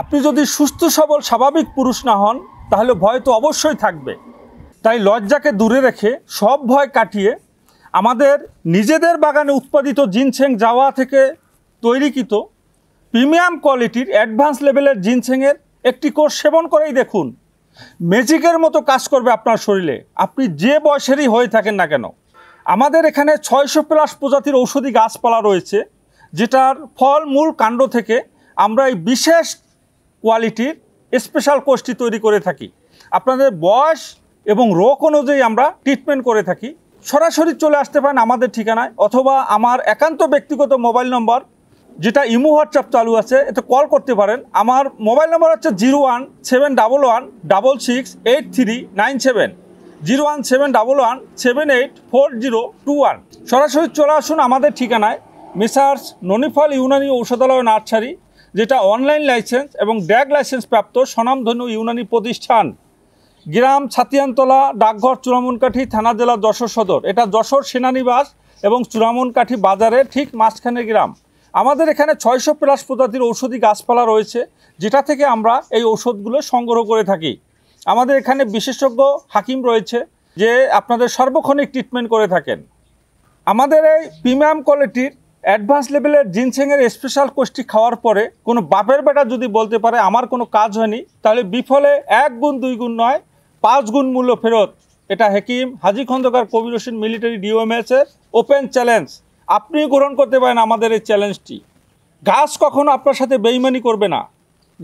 আপনি যদি সুস্থ সবল স্বাভাবিক পুরুষ না হন তাহলে ভয় তো অবশ্যই থাকবে তাই লজ্জাকে দূরে রেখে সব ভয় কাটিয়ে আমাদের নিজেদের বাগানে উৎপাদিত জিনসেং যাওয়া থেকে তৈরিকৃত প্রিমিয়াম কোয়ালিটির অ্যাডভান্স লেভেলের জিনসেংয়ের একটি কোর্স সেবন করেই দেখুন ম্যাজিকের মতো কাজ করবে আপনার শরীরে আপনি যে বয়সেরই হয়ে থাকেন না কেন আমাদের এখানে ছয়শো প্লাস প্রজাতির ঔষধি গাছপালা রয়েছে যেটার ফল মূল কাণ্ড থেকে আমরা এই বিশেষ কোয়ালিটির স্পেশাল কোষ্টি তৈরি করে থাকি আপনাদের বয়স এবং রোগ অনুযায়ী আমরা ট্রিটমেন্ট করে থাকি সরাসরি চলে আসতে পারেন আমাদের ঠিকানায় অথবা আমার একান্ত ব্যক্তিগত মোবাইল নম্বর যেটা ইমো হোয়াটসঅ্যাপ চালু আছে এতে কল করতে পারেন আমার মোবাইল নম্বর হচ্ছে zero one seven double one double six eight three nine seven zero one seven double one seven eight four zero two one সরাসরি চলে আসুন আমাদের ঠিকানায় মিসার্স ননিফল ইউনানি ঔষধালয় নার্সারি যেটা অনলাইন লাইসেন্স এবং ড্যাগ লাইসেন্স প্রাপ্ত স্বনামধন্য ইউনানি প্রতিষ্ঠান গ্রাম ছাতিয়ানতলা ডাকঘর চূড়ামনকাঠি থানা জেলা যশোর সদর এটা যশোর সেনানিবাস এবং চূড়ামনকাঠি বাজারে ঠিক মাঝখানে গ্রাম আমাদের এখানে ছয়শো প্লাস প্রজাতির ঔষধি গাছপালা রয়েছে যেটা থেকে আমরা এই ঔষধগুলো সংগ্রহ করে থাকি আমাদের এখানে বিশেষজ্ঞ হাকিম রয়েছে যে আপনাদের সর্বক্ষণিক ট্রিটমেন্ট করে থাকেন আমাদের এই প্রিমিয়াম কোয়ালিটির অ্যাডভান্স লেভেলের জিনসেংয়ের স্পেশাল কোষ্টি খাওয়ার পরে কোনো বাপের বেটা যদি বলতে পারে আমার কোনো কাজ হয়নি তাহলে বিফলে এক গুণ দুই গুণ নয় পাঁচ গুণ মূল্য ফেরত এটা হেকিম হাজি খন্দকার কবির হোসেন মিলিটারি ডিওএমএসের ওপেন চ্যালেঞ্জ আপনি গ্রহণ করতে পারেন আমাদের এই চ্যালেঞ্জটি গাছ কখনো আপনার সাথে বেইমানি করবে না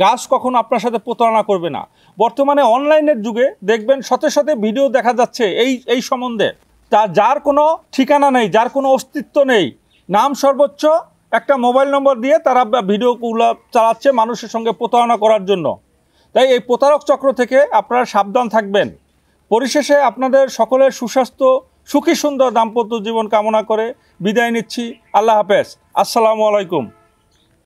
গাছ কখনো আপনার সাথে প্রতারণা করবে না বর্তমানে অনলাইনের যুগে দেখবেন সতে সতে ভিডিও দেখা যাচ্ছে এই এই সম্বন্ধে তা যার কোনো ঠিকানা নেই যার কোনো অস্তিত্ব নেই নাম সর্বোচ্চ একটা মোবাইল নম্বর দিয়ে তারা ভিডিওগুলো চালাচ্ছে মানুষের সঙ্গে প্রতারণা করার জন্য তাই এই প্রতারক চক্র থেকে আপনারা সাবধান থাকবেন পরিশেষে আপনাদের সকলের সুস্বাস্থ্য সুখী সুন্দর দাম্পত্য জীবন কামনা করে বিদায় নিচ্ছি আল্লাহ হাফেজ আসসালামু আলাইকুম